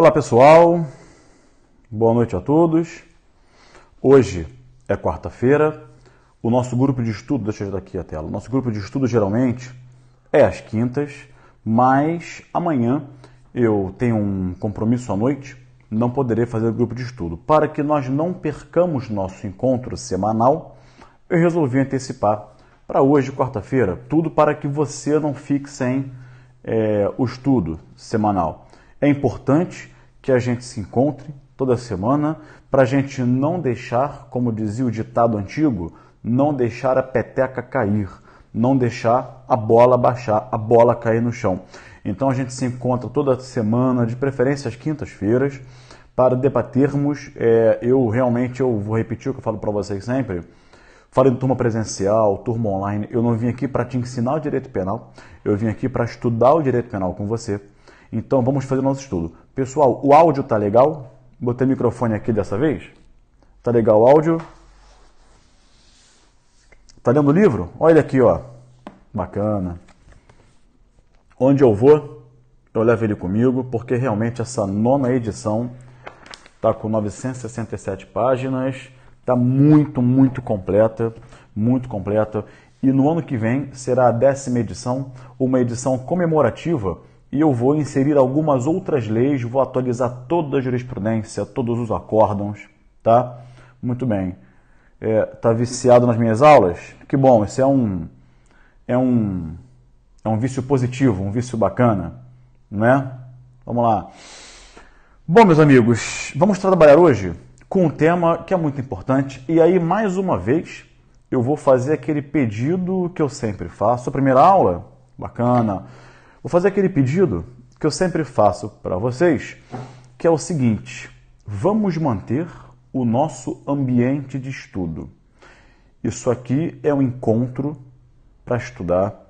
Olá pessoal, boa noite a todos. Hoje é quarta-feira. O nosso grupo de estudo, deixa eu daqui a tela. O nosso grupo de estudo geralmente é às quintas, mas amanhã eu tenho um compromisso à noite, não poderei fazer o grupo de estudo. Para que nós não percamos nosso encontro semanal, eu resolvi antecipar para hoje, quarta-feira, tudo para que você não fique sem é, o estudo semanal. É importante que a gente se encontre toda semana para a gente não deixar, como dizia o ditado antigo, não deixar a peteca cair, não deixar a bola baixar, a bola cair no chão. Então a gente se encontra toda semana, de preferência às quintas-feiras, para debatermos. É, eu realmente eu vou repetir o que eu falo para vocês sempre. Falei em turma presencial, turma online. Eu não vim aqui para te ensinar o direito penal, eu vim aqui para estudar o direito penal com você. Então vamos fazer o nosso estudo. Pessoal, o áudio tá legal? Botei o microfone aqui dessa vez. Tá legal o áudio? Tá lendo o livro? Olha aqui, ó. Bacana. Onde eu vou, eu levo ele comigo, porque realmente essa nona edição tá com 967 páginas, tá muito, muito completa, muito completa. E no ano que vem será a décima edição, uma edição comemorativa e eu vou inserir algumas outras leis, vou atualizar toda a jurisprudência, todos os acórdãos, tá? Muito bem. É, tá viciado nas minhas aulas? Que bom, isso é um é um é um vício positivo, um vício bacana, né? Vamos lá. Bom, meus amigos, vamos trabalhar hoje com um tema que é muito importante e aí mais uma vez eu vou fazer aquele pedido que eu sempre faço. A primeira aula, bacana Vou fazer aquele pedido que eu sempre faço para vocês, que é o seguinte: vamos manter o nosso ambiente de estudo. Isso aqui é um encontro para estudar.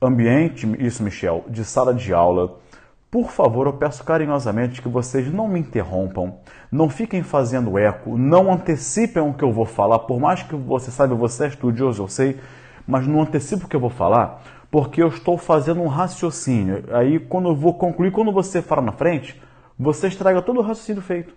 Ambiente, isso, Michel, de sala de aula. Por favor, eu peço carinhosamente que vocês não me interrompam, não fiquem fazendo eco, não antecipem o que eu vou falar, por mais que você saiba, você é estudioso, eu sei, mas não antecipo o que eu vou falar, porque eu estou fazendo um raciocínio. Aí, quando eu vou concluir, quando você fala na frente, você estraga todo o raciocínio feito.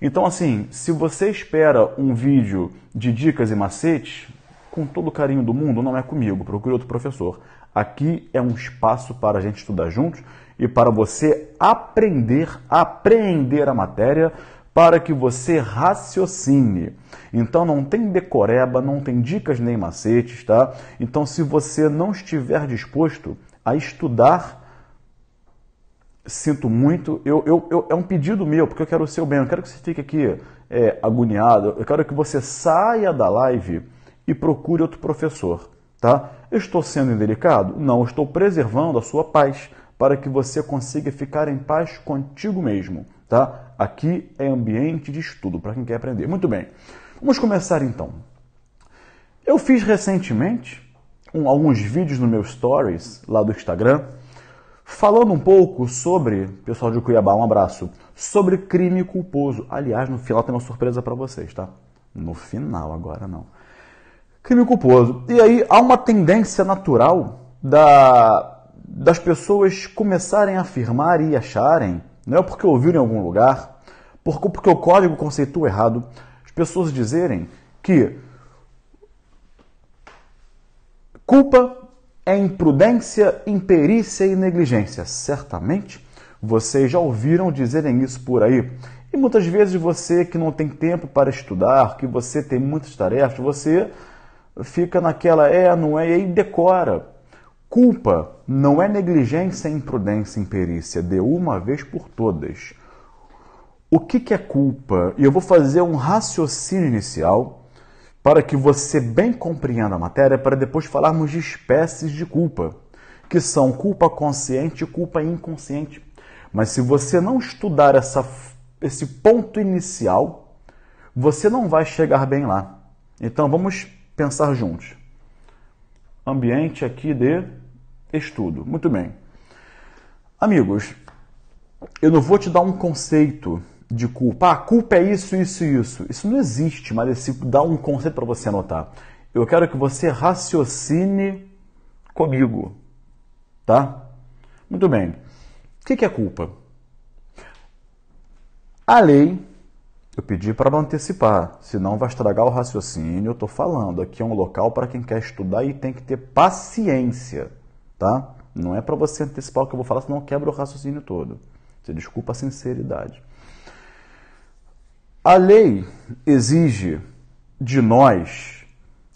Então, assim, se você espera um vídeo de dicas e macetes, com todo o carinho do mundo, não é comigo, procure outro professor. Aqui é um espaço para a gente estudar juntos e para você aprender, aprender a matéria, para que você raciocine. Então não tem decoreba, não tem dicas nem macetes, tá? Então se você não estiver disposto a estudar, sinto muito, eu, eu, eu, é um pedido meu, porque eu quero o seu bem, eu quero que você fique aqui é, agoniado, eu quero que você saia da live e procure outro professor, tá? Eu estou sendo indelicado? Não, eu estou preservando a sua paz para que você consiga ficar em paz contigo mesmo, tá? Aqui é ambiente de estudo para quem quer aprender. Muito bem, vamos começar então. Eu fiz recentemente um, alguns vídeos no meu Stories lá do Instagram, falando um pouco sobre, pessoal de Cuiabá, um abraço, sobre crime culposo. Aliás, no final tem uma surpresa para vocês, tá? No final, agora não. Crime culposo. E aí há uma tendência natural da, das pessoas começarem a afirmar e acharem não é porque ouviram em algum lugar, porque o código conceitou errado, as pessoas dizerem que culpa é imprudência, imperícia e negligência. Certamente vocês já ouviram dizerem isso por aí. E muitas vezes você que não tem tempo para estudar, que você tem muitas tarefas, você fica naquela é, não é, e aí decora. Culpa não é negligência, imprudência, imperícia, de uma vez por todas. O que, que é culpa? E eu vou fazer um raciocínio inicial para que você bem compreenda a matéria, para depois falarmos de espécies de culpa, que são culpa consciente e culpa inconsciente. Mas se você não estudar essa, esse ponto inicial, você não vai chegar bem lá. Então vamos pensar juntos. Ambiente aqui de estudo. Muito bem. Amigos, eu não vou te dar um conceito de culpa. Ah, culpa é isso, isso e isso. Isso não existe, mas eu dar um conceito para você anotar. Eu quero que você raciocine comigo, tá? Muito bem. O que é culpa? A lei, eu pedi para não antecipar, senão vai estragar o raciocínio. Eu estou falando, aqui é um local para quem quer estudar e tem que ter paciência tá? Não é para você antecipar o que eu vou falar, senão quebra o raciocínio todo. Você desculpa a sinceridade. A lei exige de nós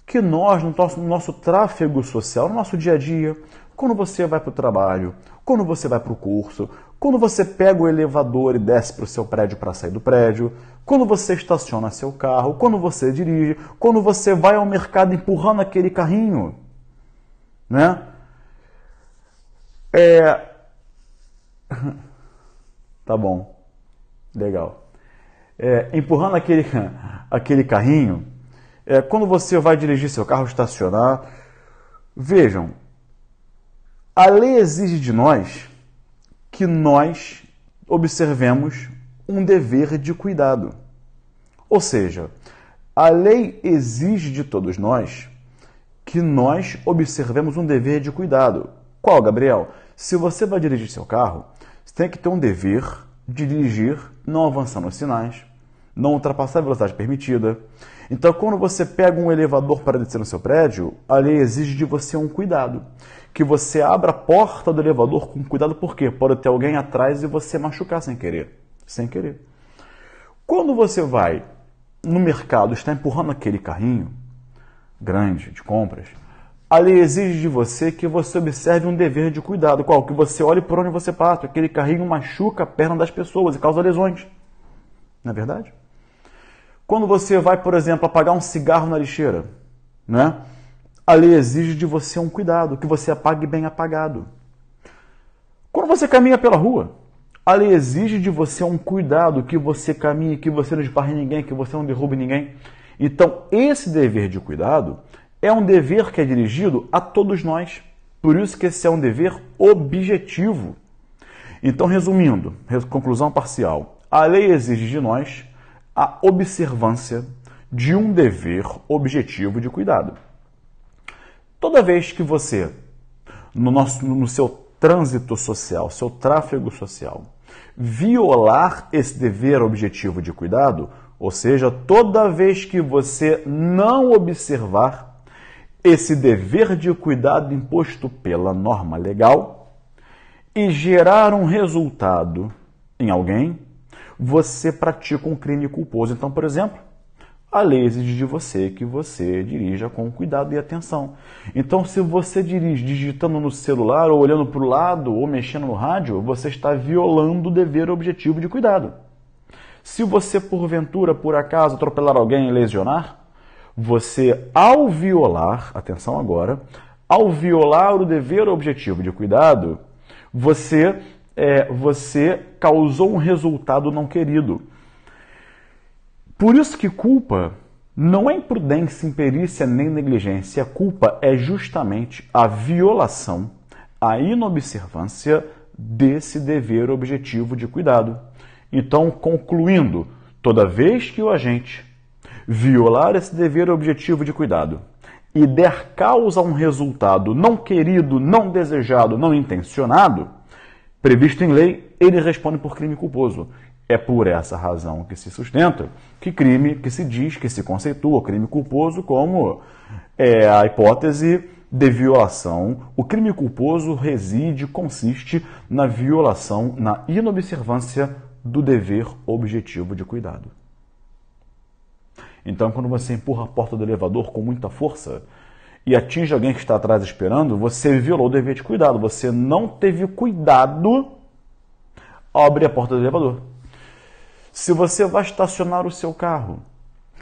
que nós, no nosso, no nosso tráfego social, no nosso dia a dia, quando você vai para o trabalho, quando você vai para o curso, quando você pega o elevador e desce para o seu prédio para sair do prédio, quando você estaciona seu carro, quando você dirige, quando você vai ao mercado empurrando aquele carrinho, né? É. tá bom. Legal. É, empurrando aquele, aquele carrinho, é, quando você vai dirigir seu carro, estacionar, vejam, a lei exige de nós que nós observemos um dever de cuidado. Ou seja, a lei exige de todos nós que nós observemos um dever de cuidado. Qual, Gabriel? Se você vai dirigir seu carro, você tem que ter um dever de dirigir não avançando os sinais, não ultrapassar a velocidade permitida. Então, quando você pega um elevador para descer no seu prédio, a lei exige de você um cuidado. Que você abra a porta do elevador com cuidado, porque pode ter alguém atrás e você machucar sem querer. Sem querer. Quando você vai no mercado, está empurrando aquele carrinho grande de compras, a lei exige de você que você observe um dever de cuidado, qual? Que você olhe por onde você passa. Aquele carrinho machuca a perna das pessoas e causa lesões. Não é verdade? Quando você vai, por exemplo, apagar um cigarro na lixeira, né? a lei exige de você um cuidado, que você apague bem apagado. Quando você caminha pela rua, a lei exige de você um cuidado, que você caminhe, que você não esbarre ninguém, que você não derrube ninguém. Então, esse dever de cuidado é um dever que é dirigido a todos nós. Por isso que esse é um dever objetivo. Então, resumindo, conclusão parcial. A lei exige de nós a observância de um dever objetivo de cuidado. Toda vez que você, no, nosso, no seu trânsito social, seu tráfego social, violar esse dever objetivo de cuidado, ou seja, toda vez que você não observar esse dever de cuidado imposto pela norma legal e gerar um resultado em alguém, você pratica um crime culposo. Então, por exemplo, a lei exige de você que você dirija com cuidado e atenção. Então, se você dirige digitando no celular, ou olhando para o lado, ou mexendo no rádio, você está violando o dever objetivo de cuidado. Se você, porventura, por acaso, atropelar alguém e lesionar, você, ao violar, atenção agora, ao violar o dever objetivo de cuidado, você, é, você causou um resultado não querido. Por isso que culpa não é imprudência, imperícia nem negligência. A culpa é justamente a violação, a inobservância desse dever objetivo de cuidado. Então, concluindo, toda vez que o agente Violar esse dever objetivo de cuidado e der causa a um resultado não querido, não desejado, não intencionado, previsto em lei, ele responde por crime culposo. É por essa razão que se sustenta que crime, que se diz, que se conceitua crime culposo como é, a hipótese de violação. O crime culposo reside, consiste na violação, na inobservância do dever objetivo de cuidado. Então, quando você empurra a porta do elevador com muita força e atinge alguém que está atrás esperando, você violou o dever de cuidado. Você não teve cuidado ao abrir a porta do elevador. Se você vai estacionar o seu carro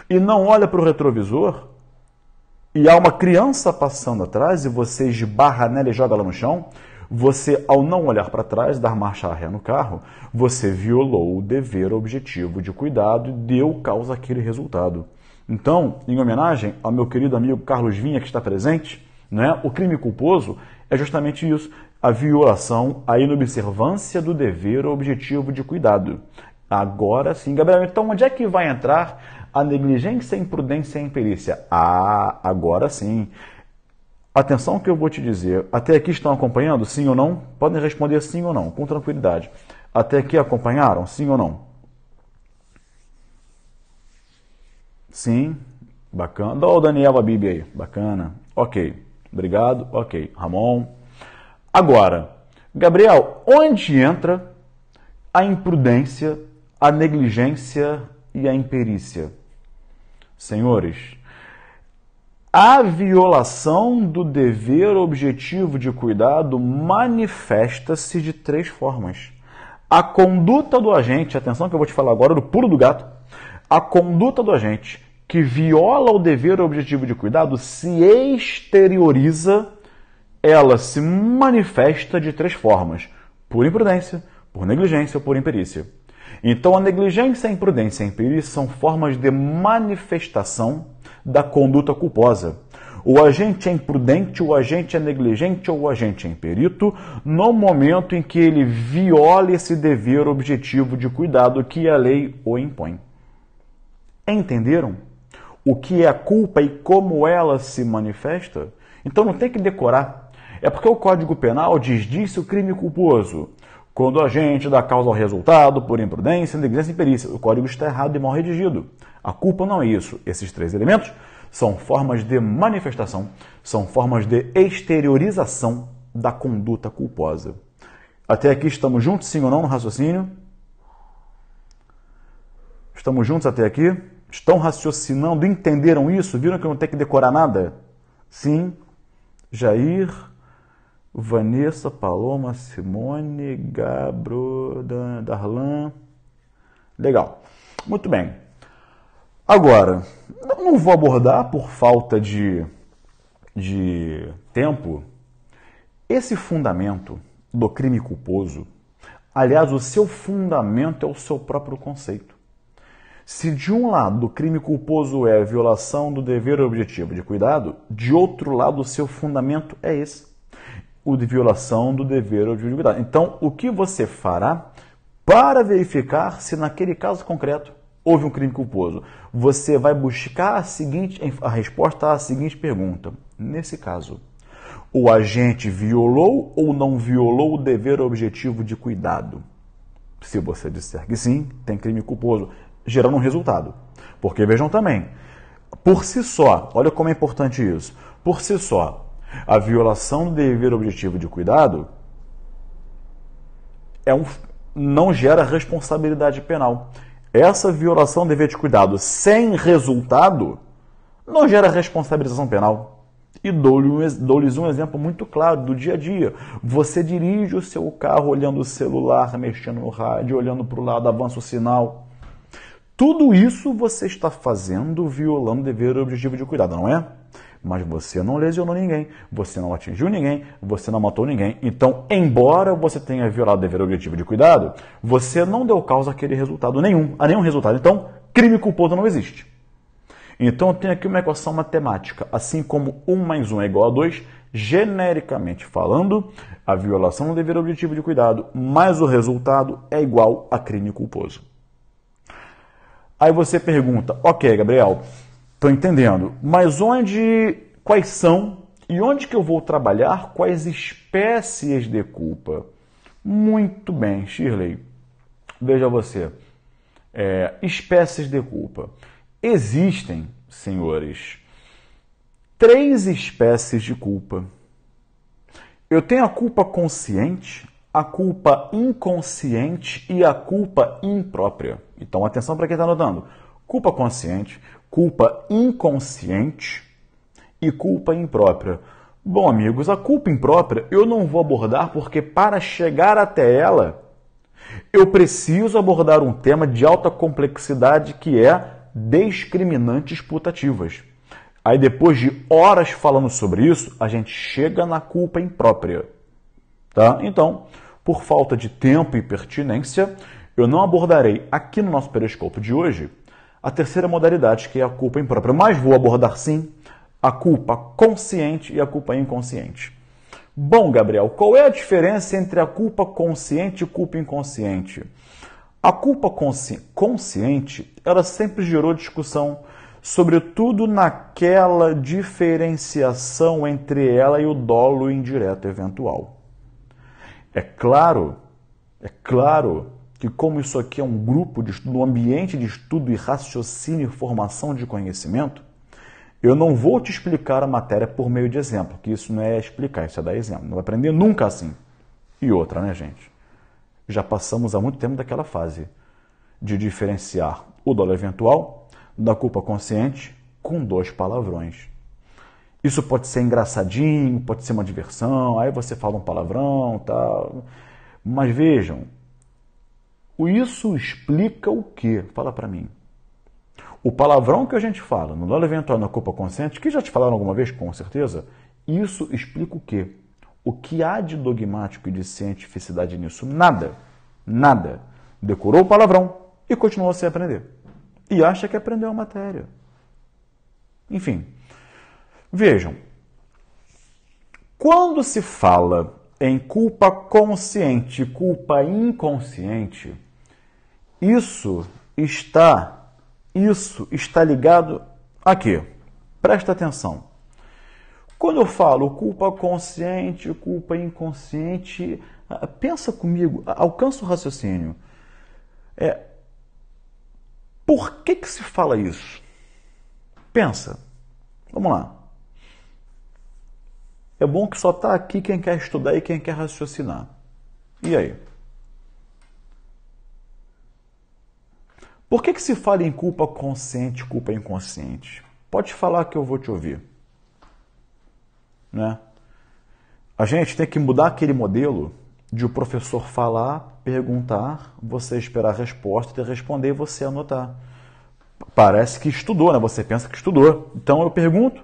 e não olha para o retrovisor e há uma criança passando atrás e você esbarra nela e joga ela no chão, você, ao não olhar para trás, dar marcha ré no carro, você violou o dever objetivo de cuidado e deu causa àquele resultado. Então, em homenagem ao meu querido amigo Carlos Vinha, que está presente, né, o crime culposo é justamente isso: a violação, a inobservância do dever objetivo de cuidado. Agora sim, Gabriel, então onde é que vai entrar a negligência, a imprudência e a imperícia? Ah, agora sim. Atenção que eu vou te dizer. Até aqui estão acompanhando? Sim ou não? Podem responder sim ou não, com tranquilidade. Até aqui acompanharam? Sim ou não? Sim. Bacana. Dá o Daniel a Bíblia aí. Bacana. Ok. Obrigado. Ok. Ramon. Agora, Gabriel, onde entra a imprudência, a negligência e a imperícia? Senhores, a violação do dever objetivo de cuidado manifesta-se de três formas. A conduta do agente, atenção que eu vou te falar agora do pulo do gato, a conduta do agente que viola o dever objetivo de cuidado se exterioriza, ela se manifesta de três formas: por imprudência, por negligência ou por imperícia. Então, a negligência, a imprudência e a imperícia são formas de manifestação da conduta culposa. O agente é imprudente, o agente é negligente ou o agente é imperito no momento em que ele viola esse dever objetivo de cuidado que a lei o impõe. Entenderam? O que é a culpa e como ela se manifesta? Então não tem que decorar. É porque o Código Penal desdiz o crime culposo. Quando o agente dá causa ao resultado por imprudência, negligência e imperícia, o código está errado e mal redigido. A culpa não é isso. Esses três elementos são formas de manifestação, são formas de exteriorização da conduta culposa. Até aqui estamos juntos, sim ou não, no raciocínio? Estamos juntos até aqui? Estão raciocinando? Entenderam isso? Viram que não tem que decorar nada? Sim. Jair, Vanessa, Paloma, Simone, Gabro, Darlan. Legal. Muito bem. Agora, não vou abordar por falta de, de tempo esse fundamento do crime culposo. Aliás, o seu fundamento é o seu próprio conceito. Se de um lado o crime culposo é a violação do dever objetivo de cuidado, de outro lado o seu fundamento é esse, o de violação do dever objetivo de cuidado. Então, o que você fará para verificar se naquele caso concreto houve um crime culposo. Você vai buscar a seguinte a resposta à seguinte pergunta. Nesse caso, o agente violou ou não violou o dever objetivo de cuidado? Se você disser que sim, tem crime culposo, gerando um resultado. Porque vejam também, por si só, olha como é importante isso. Por si só, a violação do dever objetivo de cuidado é um, não gera responsabilidade penal essa violação dever de cuidado sem resultado não gera responsabilização penal. E dou-lhes um exemplo muito claro do dia a dia. Você dirige o seu carro olhando o celular, mexendo no rádio, olhando para o lado, avança o sinal. Tudo isso você está fazendo violando o dever objetivo de cuidado, não é? Mas você não lesionou ninguém, você não atingiu ninguém, você não matou ninguém. Então, embora você tenha violado o dever objetivo de cuidado, você não deu causa àquele resultado nenhum, a nenhum resultado. Então, crime culposo não existe. Então, eu tenho aqui uma equação matemática. Assim como 1 mais 1 é igual a 2, genericamente falando, a violação do dever objetivo de cuidado mais o resultado é igual a crime culposo. Aí você pergunta, ok, Gabriel, Estou entendendo. Mas onde, quais são e onde que eu vou trabalhar? Quais espécies de culpa? Muito bem, Shirley. Veja você. É, espécies de culpa. Existem, senhores, três espécies de culpa. Eu tenho a culpa consciente, a culpa inconsciente e a culpa imprópria. Então, atenção para quem está anotando. Culpa consciente, culpa inconsciente e culpa imprópria. Bom, amigos, a culpa imprópria eu não vou abordar porque para chegar até ela, eu preciso abordar um tema de alta complexidade que é discriminantes putativas. Aí depois de horas falando sobre isso, a gente chega na culpa imprópria. Tá? Então, por falta de tempo e pertinência, eu não abordarei aqui no nosso periscopo de hoje a terceira modalidade, que é a culpa imprópria. Mas vou abordar sim a culpa consciente e a culpa inconsciente. Bom, Gabriel, qual é a diferença entre a culpa consciente e culpa inconsciente? A culpa consci consciente, ela sempre gerou discussão, sobretudo naquela diferenciação entre ela e o dolo indireto eventual. É claro, é claro que, como isso aqui é um grupo de estudo, um ambiente de estudo e raciocínio e formação de conhecimento, eu não vou te explicar a matéria por meio de exemplo, que isso não é explicar, isso é dar exemplo. Não vai aprender nunca assim. E outra, né, gente? Já passamos há muito tempo daquela fase de diferenciar o dólar eventual da culpa consciente com dois palavrões. Isso pode ser engraçadinho, pode ser uma diversão, aí você fala um palavrão, tal. Mas vejam, isso explica o quê? Fala para mim. O palavrão que a gente fala no Lola Eventual na Copa Consciente, que já te falaram alguma vez, com certeza, isso explica o quê? O que há de dogmático e de cientificidade nisso? Nada. Nada. Decorou o palavrão e continuou sem aprender. E acha que aprendeu a matéria. Enfim. Vejam. Quando se fala em culpa consciente e culpa inconsciente, isso está isso está ligado aqui. Presta atenção. Quando eu falo culpa consciente, culpa inconsciente, ah, pensa comigo, alcança o raciocínio. É, por que, que se fala isso? Pensa. Vamos lá. É bom que só está aqui quem quer estudar e quem quer raciocinar. E aí? Por que, que se fala em culpa consciente culpa inconsciente? Pode falar que eu vou te ouvir. Né? A gente tem que mudar aquele modelo de o professor falar, perguntar, você esperar a resposta, ter responder e você anotar. Parece que estudou, né? Você pensa que estudou. Então eu pergunto,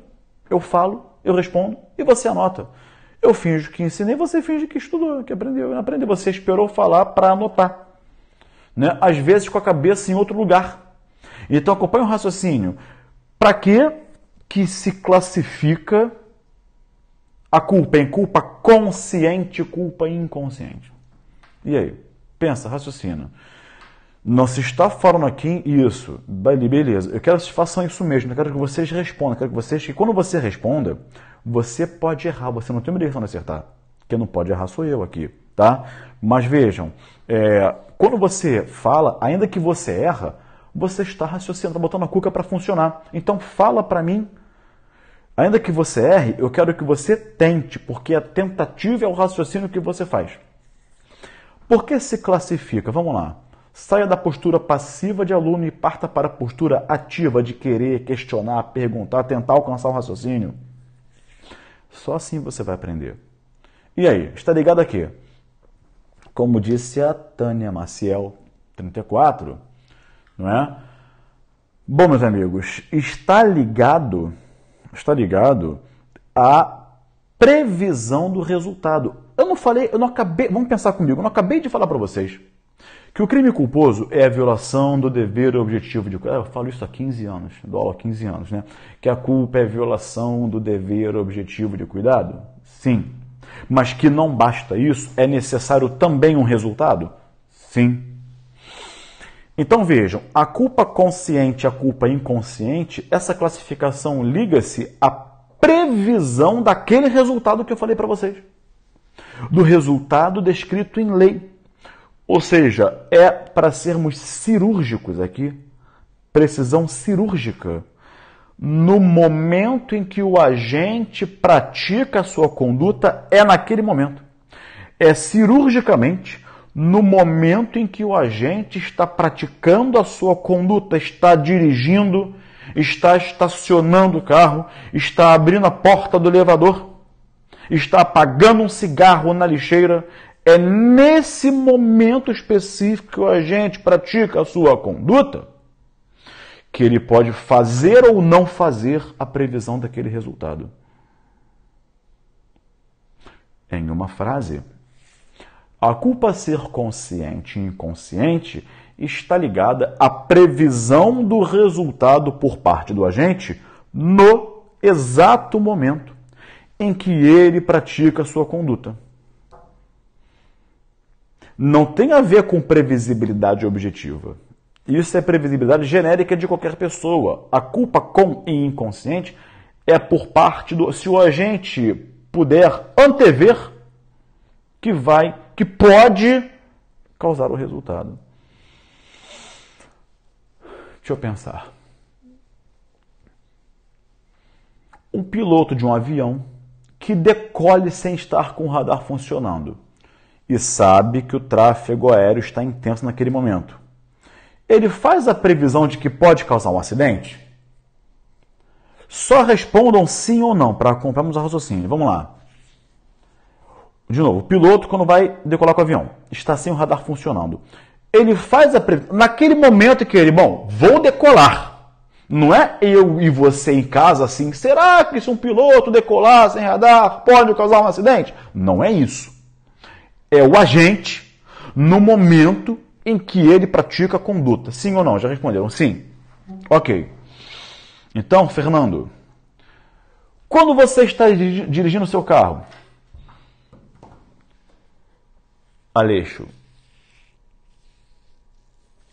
eu falo, eu respondo e você anota. Eu finjo que ensinei, você finge que estudou, que aprendeu. Aprendeu, você esperou falar para anotar né? às vezes com a cabeça em outro lugar. Então acompanha o raciocínio. Para que que se classifica a culpa em culpa consciente, culpa inconsciente? E aí? Pensa, raciocina. Não se está falando aqui isso. Beleza, eu quero que vocês façam isso mesmo. Eu quero que vocês respondam. Eu quero que vocês. Que quando você responda, você pode errar. Você não tem uma direção de acertar. Quem não pode errar sou eu aqui tá? Mas vejam, é, quando você fala, ainda que você erra, você está raciocinando, está botando a cuca para funcionar. Então fala para mim, ainda que você erre, eu quero que você tente, porque a tentativa é o raciocínio que você faz. Por que se classifica? Vamos lá. Saia da postura passiva de aluno e parta para a postura ativa de querer, questionar, perguntar, tentar alcançar o um raciocínio. Só assim você vai aprender. E aí, está ligado aqui? como disse a Tânia Maciel, 34, não é? Bom, meus amigos, está ligado, está ligado à previsão do resultado. Eu não falei, eu não acabei, vamos pensar comigo, eu não acabei de falar para vocês que o crime culposo é a violação do dever objetivo de. Eu falo isso há 15 anos, dou aula há 15 anos, né? Que a culpa é a violação do dever objetivo de cuidado? Sim. Mas que não basta isso, é necessário também um resultado? Sim. Então vejam, a culpa consciente e a culpa inconsciente, essa classificação liga-se à previsão daquele resultado que eu falei para vocês. Do resultado descrito em lei. Ou seja, é para sermos cirúrgicos aqui, precisão cirúrgica no momento em que o agente pratica a sua conduta, é naquele momento. É cirurgicamente no momento em que o agente está praticando a sua conduta, está dirigindo, está estacionando o carro, está abrindo a porta do elevador, está apagando um cigarro na lixeira. É nesse momento específico que o agente pratica a sua conduta que ele pode fazer ou não fazer a previsão daquele resultado. Em uma frase, a culpa ser consciente e inconsciente está ligada à previsão do resultado por parte do agente no exato momento em que ele pratica sua conduta. Não tem a ver com previsibilidade objetiva. Isso é previsibilidade genérica de qualquer pessoa. A culpa com e inconsciente é por parte do. Se o agente puder antever que vai, que pode causar o resultado. Deixa eu pensar. Um piloto de um avião que decolhe sem estar com o radar funcionando e sabe que o tráfego aéreo está intenso naquele momento ele faz a previsão de que pode causar um acidente? Só respondam sim ou não para comprarmos o raciocínio. Vamos lá. De novo, o piloto, quando vai decolar com o avião, está sem o radar funcionando. Ele faz a previsão. Naquele momento que ele, bom, vou decolar. Não é eu e você em casa assim, será que se um piloto decolar sem radar pode causar um acidente? Não é isso. É o agente, no momento em que ele pratica conduta. Sim ou não? Já responderam sim. Ok. Então, Fernando, quando você está dirigindo o seu carro, Aleixo,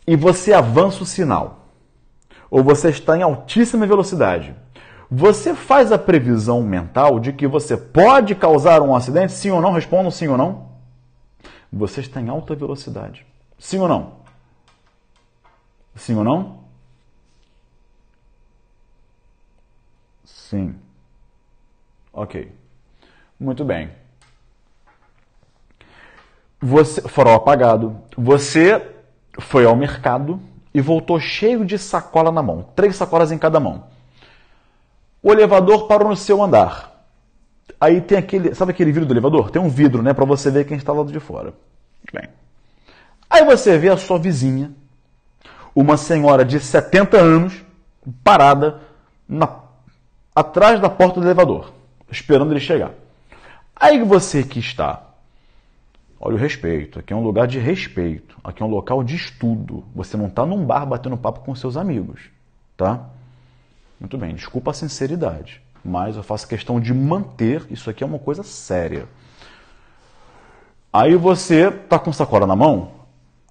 e você avança o sinal, ou você está em altíssima velocidade, você faz a previsão mental de que você pode causar um acidente? Sim ou não? Respondam sim ou não. Você está em alta velocidade. Sim ou não? Sim ou não? Sim. Ok. Muito bem. Você, farol apagado. Você foi ao mercado e voltou cheio de sacola na mão. Três sacolas em cada mão. O elevador parou no seu andar. Aí tem aquele, sabe aquele vidro do elevador? Tem um vidro, né, para você ver quem está do lado de fora. Bem. Aí você vê a sua vizinha, uma senhora de 70 anos, parada na, atrás da porta do elevador, esperando ele chegar. Aí você que está, olha o respeito, aqui é um lugar de respeito, aqui é um local de estudo. Você não está num bar batendo papo com seus amigos, tá? Muito bem, desculpa a sinceridade, mas eu faço questão de manter, isso aqui é uma coisa séria. Aí você tá com sacola na mão,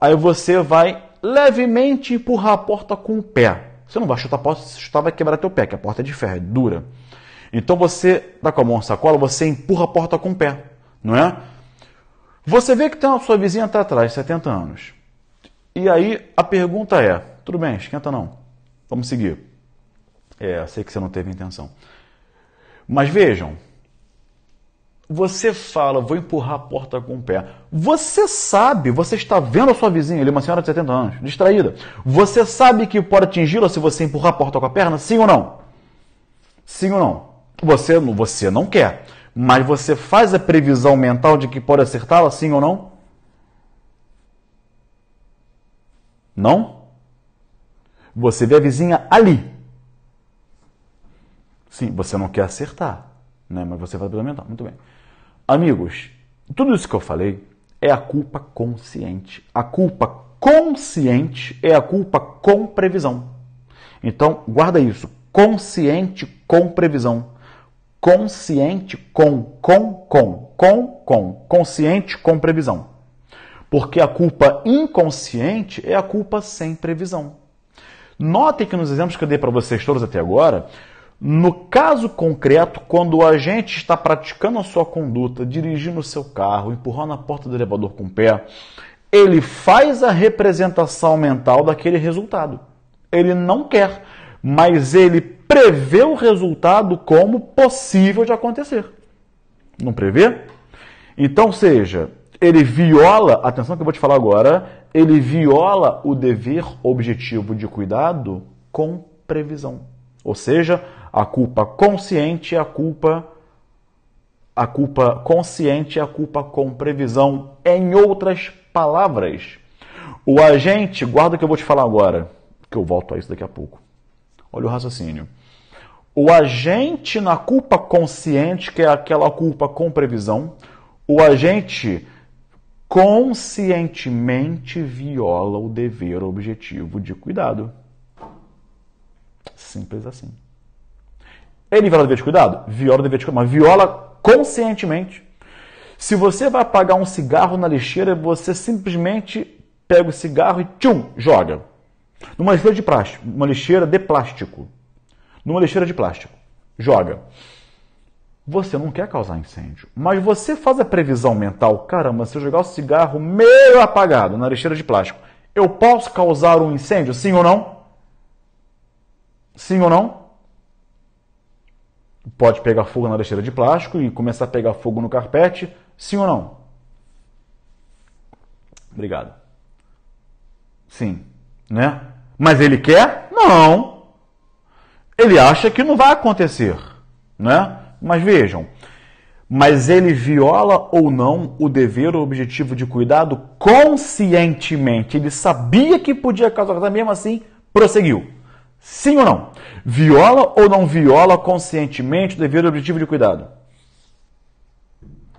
Aí você vai levemente empurrar a porta com o pé. Você não vai chutar a porta, se chutar vai quebrar teu pé, que a porta é de ferro, é dura. Então você dá tá com a mão sacola, você empurra a porta com o pé, não é? Você vê que tem a sua vizinha está atrás, 70 anos. E aí a pergunta é: tudo bem, esquenta não. Vamos seguir. É, sei que você não teve intenção. Mas vejam, você fala, vou empurrar a porta com o pé. Você sabe, você está vendo a sua vizinha, ele é uma senhora de 70 anos, distraída. Você sabe que pode atingi-la se você empurrar a porta com a perna, sim ou não? Sim ou não? Você, você não quer, mas você faz a previsão mental de que pode acertá-la, sim ou não? Não? Você vê a vizinha ali. Sim, você não quer acertar, né? mas você faz a previsão mental. Muito bem. Amigos, tudo isso que eu falei é a culpa consciente. A culpa consciente é a culpa com previsão. Então, guarda isso. Consciente com previsão. Consciente com, com, com, com, com. Consciente com previsão. Porque a culpa inconsciente é a culpa sem previsão. Notem que nos exemplos que eu dei para vocês todos até agora, no caso concreto, quando o agente está praticando a sua conduta, dirigindo o seu carro, empurrando a porta do elevador com o pé, ele faz a representação mental daquele resultado. Ele não quer, mas ele prevê o resultado como possível de acontecer. Não prevê? Então, seja, ele viola, atenção que eu vou te falar agora, ele viola o dever objetivo de cuidado com previsão. Ou seja, a culpa consciente e a culpa a culpa consciente e a culpa com previsão. Em outras palavras, o agente, guarda o que eu vou te falar agora, que eu volto a isso daqui a pouco. Olha o raciocínio. O agente na culpa consciente, que é aquela culpa com previsão, o agente conscientemente viola o dever objetivo de cuidado. Simples assim. Ele viola o dever de cuidado? Viola o dever de cuidado, mas viola conscientemente. Se você vai apagar um cigarro na lixeira, você simplesmente pega o cigarro e tchum, joga. Numa lixeira de plástico, uma lixeira de plástico. Numa lixeira de plástico. Joga. Você não quer causar incêndio, mas você faz a previsão mental. Caramba, se eu jogar o cigarro meio apagado na lixeira de plástico, eu posso causar um incêndio, sim ou não? Sim ou não? Pode pegar fogo na lixeira de plástico e começar a pegar fogo no carpete? Sim ou não? Obrigado. Sim, né? Mas ele quer? Não. Ele acha que não vai acontecer, né? Mas vejam, mas ele viola ou não o dever ou objetivo de cuidado conscientemente. Ele sabia que podia causar, mas mesmo assim prosseguiu. Sim ou não? Viola ou não viola conscientemente o dever objetivo de cuidado?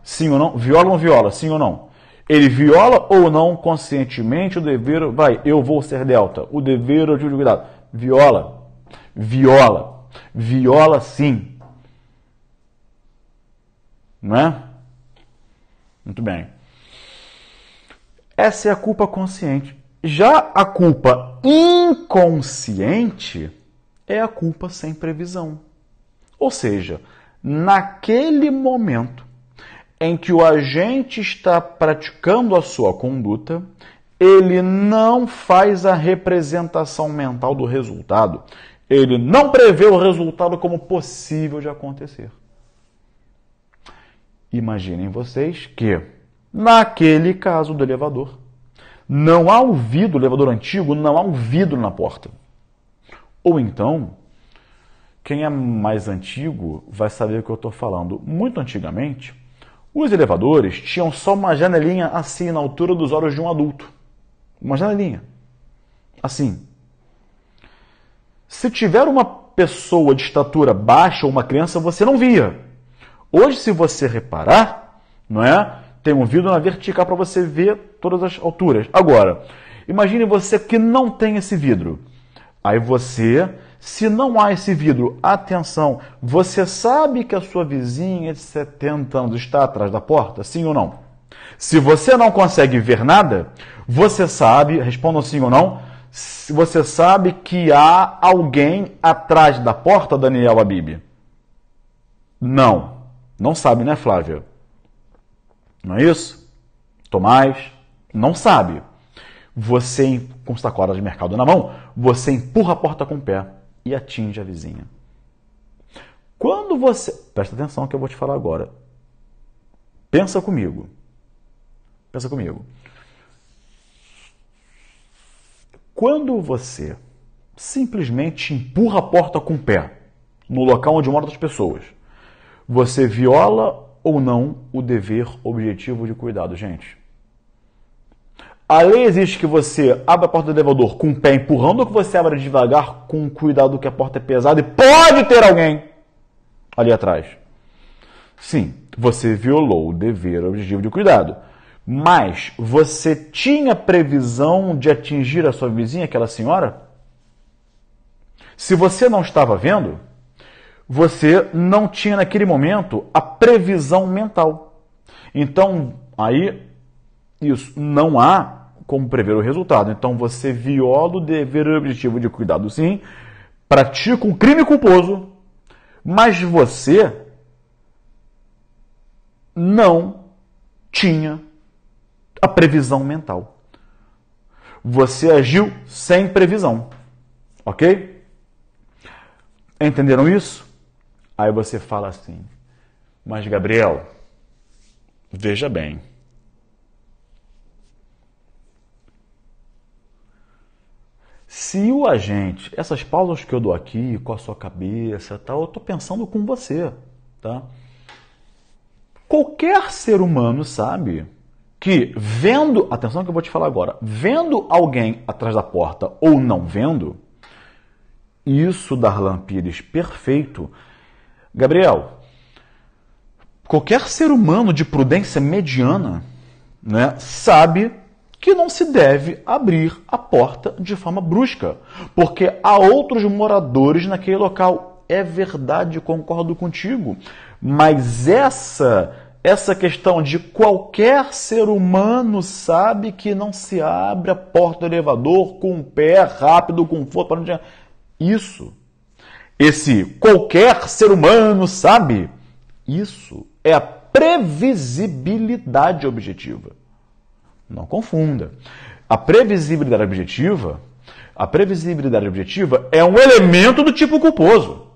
Sim ou não? Viola ou não viola? Sim ou não? Ele viola ou não conscientemente o dever. Vai, eu vou ser delta. O dever objetivo de cuidado. Viola. Viola. Viola sim. Não é? Muito bem. Essa é a culpa consciente. Já a culpa inconsciente é a culpa sem previsão. Ou seja, naquele momento em que o agente está praticando a sua conduta, ele não faz a representação mental do resultado. Ele não prevê o resultado como possível de acontecer. Imaginem vocês que, naquele caso do elevador, não há um vidro, elevador antigo, não há um vidro na porta. Ou então, quem é mais antigo vai saber o que eu estou falando. Muito antigamente, os elevadores tinham só uma janelinha assim, na altura dos olhos de um adulto. Uma janelinha. Assim. Se tiver uma pessoa de estatura baixa ou uma criança, você não via. Hoje, se você reparar, não é? Tem um vidro na vertical para você ver todas as alturas. Agora, imagine você que não tem esse vidro. Aí você, se não há esse vidro, atenção, você sabe que a sua vizinha de 70 anos está atrás da porta? Sim ou não? Se você não consegue ver nada, você sabe, respondam sim ou não, você sabe que há alguém atrás da porta, Daniel Abib? Não. Não sabe, né, Flávia? Não é isso? Tomás não sabe. Você, com sacola de mercado na mão, você empurra a porta com o pé e atinge a vizinha. Quando você. Presta atenção que eu vou te falar agora. Pensa comigo. Pensa comigo. Quando você simplesmente empurra a porta com o pé no local onde moram as pessoas, você viola ou não o dever objetivo de cuidado, gente. A lei exige que você abra a porta do elevador com o pé empurrando ou que você abra devagar com cuidado que a porta é pesada e pode ter alguém ali atrás. Sim, você violou o dever objetivo de cuidado, mas você tinha previsão de atingir a sua vizinha, aquela senhora? Se você não estava vendo, você não tinha naquele momento a previsão mental. Então, aí, isso, não há como prever o resultado. Então, você viola o dever e o objetivo de cuidado, sim, pratica um crime culposo, mas você não tinha a previsão mental. Você agiu sem previsão. Ok? Entenderam isso? Aí você fala assim: Mas Gabriel, veja bem. Se o agente, essas pausas que eu dou aqui com a sua cabeça, tal, tá, eu estou pensando com você, tá? Qualquer ser humano sabe que vendo, atenção que eu vou te falar agora, vendo alguém atrás da porta ou não vendo, isso, Darlan Pires, perfeito, Gabriel, qualquer ser humano de prudência mediana né, sabe que não se deve abrir a porta de forma brusca, porque há outros moradores naquele local. É verdade, concordo contigo. Mas essa essa questão de qualquer ser humano sabe que não se abre a porta do elevador com o pé rápido, com força, para onde isso esse qualquer ser humano sabe. Isso é a previsibilidade objetiva. Não confunda. A previsibilidade objetiva, a previsibilidade objetiva é um elemento do tipo culposo.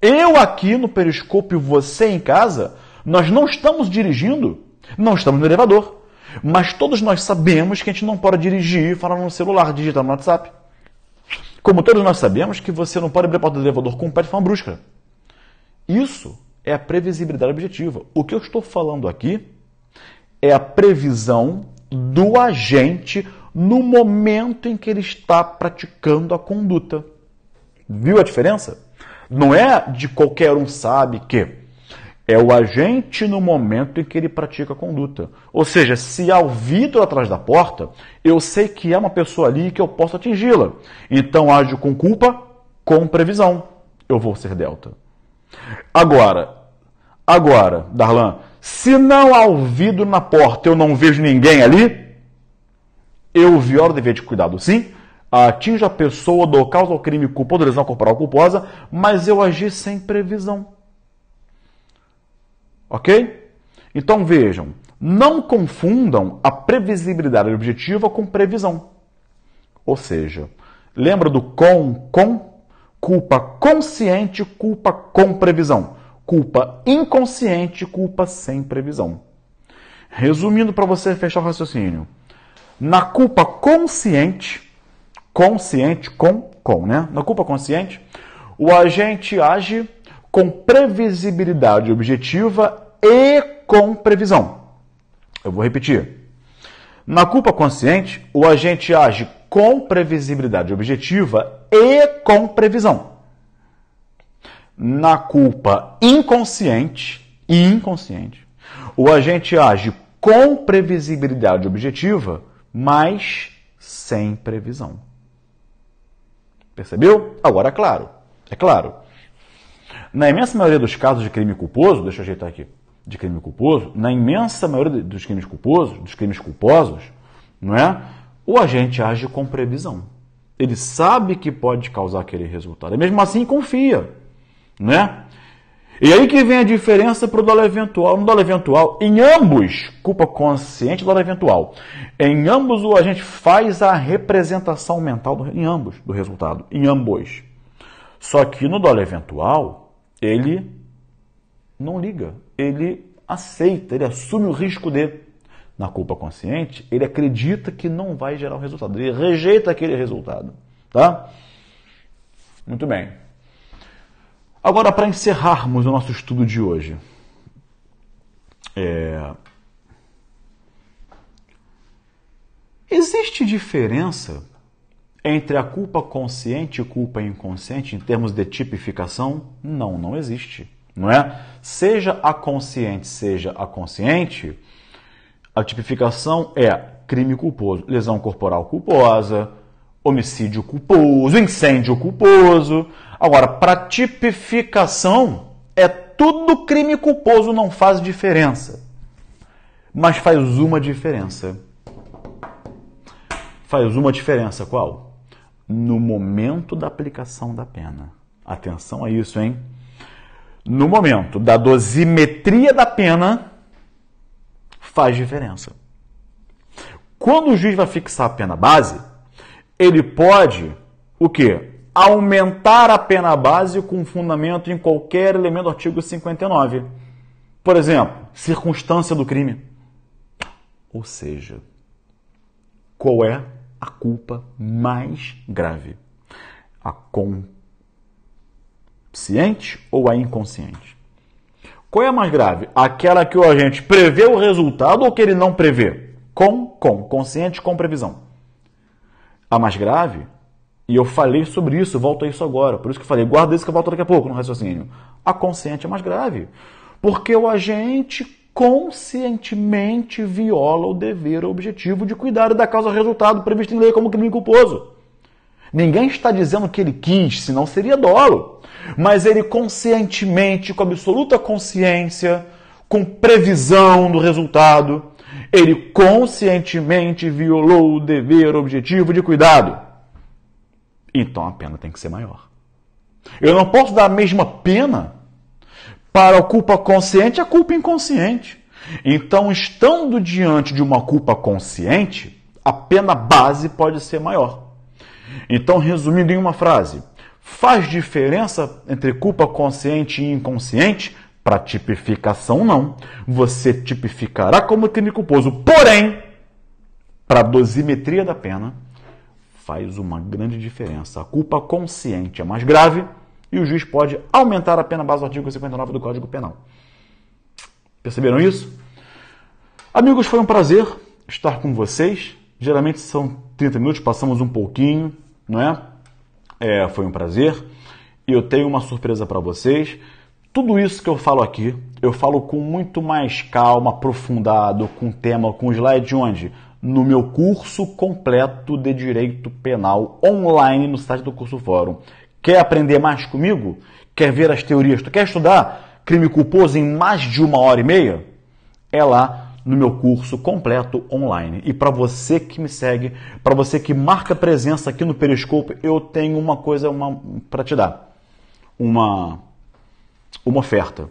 Eu aqui no periscope, você em casa, nós não estamos dirigindo, não estamos no elevador. Mas todos nós sabemos que a gente não pode dirigir falando no celular, digitando no WhatsApp. Como todos nós sabemos que você não pode abrir a porta do elevador com o pé de forma brusca. Isso é a previsibilidade objetiva. O que eu estou falando aqui é a previsão do agente no momento em que ele está praticando a conduta. Viu a diferença? Não é de qualquer um sabe que é o agente no momento em que ele pratica a conduta. Ou seja, se há o vidro atrás da porta, eu sei que há uma pessoa ali que eu posso atingi-la. Então ajo com culpa, com previsão. Eu vou ser delta. Agora, agora, Darlan, se não há o vidro na porta, eu não vejo ninguém ali, eu violo o dever de cuidado, sim, atinjo a pessoa, dou causa ao crime, culpa ou lesão corporal culposa, mas eu agi sem previsão. Ok? Então vejam, não confundam a previsibilidade objetiva com previsão. Ou seja, lembra do com, com? Culpa consciente, culpa com previsão. Culpa inconsciente, culpa sem previsão. Resumindo para você fechar o raciocínio. Na culpa consciente, consciente com, com, né? Na culpa consciente, o agente age com previsibilidade objetiva e com previsão. Eu vou repetir. Na culpa consciente, o agente age com previsibilidade objetiva e com previsão. Na culpa inconsciente e inconsciente, o agente age com previsibilidade objetiva, mas sem previsão. Percebeu? Agora, é claro. É claro. Na imensa maioria dos casos de crime culposo, deixa eu ajeitar aqui, de crime culposo, na imensa maioria dos crimes culposos, dos crimes culposos, não é? O agente age com previsão. Ele sabe que pode causar aquele resultado. E mesmo assim confia, né? E aí que vem a diferença para o dólar eventual. No dólar eventual, em ambos, culpa consciente e dólar eventual, em ambos o agente faz a representação mental, do, em ambos, do resultado, em ambos. Só que no dólar eventual, ele não liga, ele aceita, ele assume o risco de. Na culpa consciente, ele acredita que não vai gerar o um resultado, ele rejeita aquele resultado, tá? Muito bem. Agora, para encerrarmos o nosso estudo de hoje, é... existe diferença entre a culpa consciente e culpa inconsciente, em termos de tipificação, não, não existe. Não é? Seja a consciente, seja a consciente, a tipificação é crime culposo, lesão corporal culposa, homicídio culposo, incêndio culposo. Agora, para tipificação, é tudo crime culposo, não faz diferença. Mas faz uma diferença. Faz uma diferença qual? no momento da aplicação da pena. Atenção a isso, hein? No momento da dosimetria da pena, faz diferença. Quando o juiz vai fixar a pena base, ele pode o quê? Aumentar a pena base com fundamento em qualquer elemento do artigo 59. Por exemplo, circunstância do crime. Ou seja, qual é a culpa mais grave: a consciente ou a inconsciente? Qual é a mais grave? Aquela que o agente prevê o resultado ou que ele não prevê? Com, com, consciente com previsão. A mais grave, e eu falei sobre isso, volto a isso agora, por isso que eu falei, guarda isso que eu volto daqui a pouco no raciocínio. A consciente é mais grave, porque o agente conscientemente viola o dever o objetivo de cuidar da causa resultado previsto em lei como crime culposo. Ninguém está dizendo que ele quis, senão seria dolo. Mas ele conscientemente, com absoluta consciência, com previsão do resultado, ele conscientemente violou o dever objetivo de cuidado. Então a pena tem que ser maior. Eu não posso dar a mesma pena para a culpa consciente, a culpa inconsciente. Então, estando diante de uma culpa consciente, a pena base pode ser maior. Então, resumindo em uma frase, faz diferença entre culpa consciente e inconsciente? Para tipificação, não. Você tipificará como crime culposo. Porém, para a dosimetria da pena, faz uma grande diferença. A culpa consciente é mais grave e o juiz pode aumentar a pena base do artigo 59 do Código Penal. Perceberam isso? Amigos, foi um prazer estar com vocês. Geralmente são 30 minutos, passamos um pouquinho, não é? é foi um prazer. E eu tenho uma surpresa para vocês. Tudo isso que eu falo aqui, eu falo com muito mais calma, aprofundado, com tema, com slide onde? No meu curso completo de Direito Penal online no site do Curso Fórum, Quer aprender mais comigo? Quer ver as teorias? Tu quer estudar crime culposo em mais de uma hora e meia? É lá no meu curso completo online. E para você que me segue, para você que marca presença aqui no Periscope, eu tenho uma coisa uma, para te dar. Uma, uma oferta.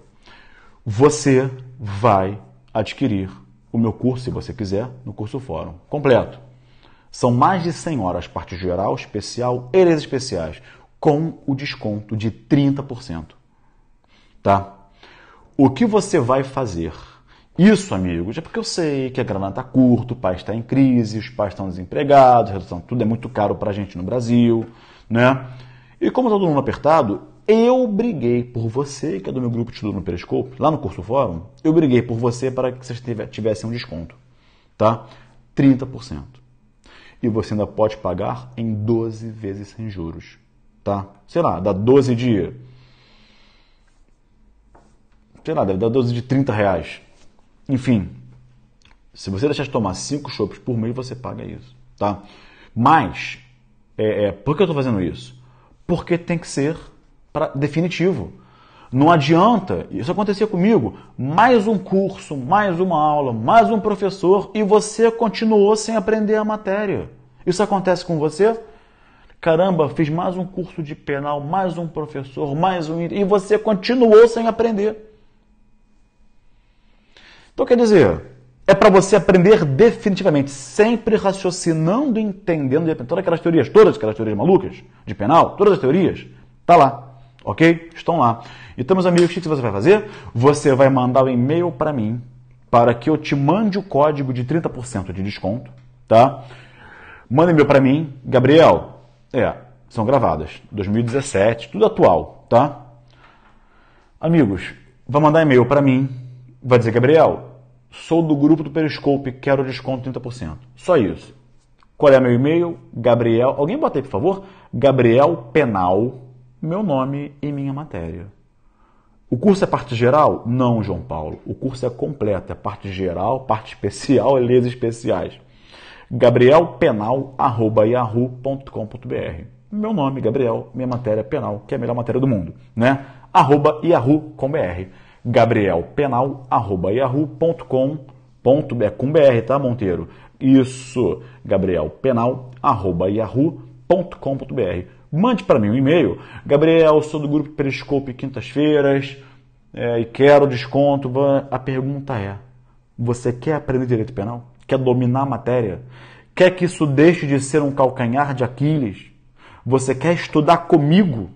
Você vai adquirir o meu curso, se você quiser, no curso fórum completo. São mais de 100 horas, parte geral, especial e especiais com o desconto de 30%. Tá? O que você vai fazer? Isso, amigos, é porque eu sei que a grana está curta, o pai está em crise, os pais estão desempregados, redução, tudo é muito caro para a gente no Brasil, né? E como tá todo mundo apertado, eu briguei por você, que é do meu grupo de estudo no Periscope, lá no curso fórum, eu briguei por você para que vocês tivessem um desconto, tá? 30%. E você ainda pode pagar em 12 vezes sem juros tá? Sei lá, dá 12 de. Sei lá, deve dar 12 de 30 reais. Enfim, se você deixar de tomar 5 chopps por mês, você paga isso, tá? Mas, é, é, por que eu estou fazendo isso? Porque tem que ser para definitivo. Não adianta, isso acontecia comigo, mais um curso, mais uma aula, mais um professor e você continuou sem aprender a matéria. Isso acontece com você? Caramba, fiz mais um curso de penal, mais um professor, mais um. E você continuou sem aprender. Então, quer dizer, é para você aprender definitivamente, sempre raciocinando, entendendo, todas aquelas teorias, todas aquelas teorias malucas, de penal, todas as teorias, tá lá, ok? Estão lá. Então, meus amigos, o que você vai fazer? Você vai mandar um e-mail para mim, para que eu te mande o código de 30% de desconto, tá? Manda e-mail para mim, Gabriel, é, são gravadas. 2017, tudo atual, tá? Amigos, vai mandar e-mail para mim, vai dizer, Gabriel, sou do grupo do Periscope, quero desconto 30%. Só isso. Qual é meu e-mail? Gabriel. Alguém bota aí, por favor? Gabriel Penal, meu nome e minha matéria. O curso é parte geral? Não, João Paulo. O curso é completo. É parte geral, parte especial, leis especiais gabrielpenal.yahoo.com.br. Meu nome, Gabriel, minha matéria é penal, que é a melhor matéria do mundo, né? arroba yahoo.com.br. gabrielpenal.yahoo.com.br, com BR, tá, Monteiro? Isso, gabrielpenal.yahoo.com.br. Mande para mim um e-mail. Gabriel, sou do grupo Periscope quintas-feiras é, e quero desconto. A pergunta é: você quer aprender direito penal? quer dominar a matéria, quer que isso deixe de ser um calcanhar de Aquiles, você quer estudar comigo,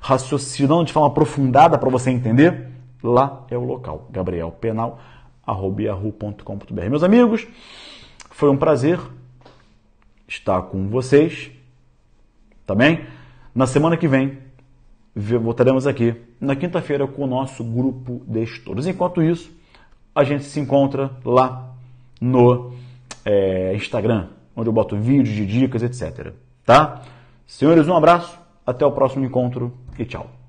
raciocinando de forma aprofundada para você entender, lá é o local. Gabriel Penal Meus amigos, foi um prazer estar com vocês. Tá bem? Na semana que vem, voltaremos aqui na quinta-feira com o nosso grupo de estudos. Enquanto isso, a gente se encontra lá no é, Instagram, onde eu boto vídeos de dicas, etc. Tá? Senhores, um abraço, até o próximo encontro e tchau.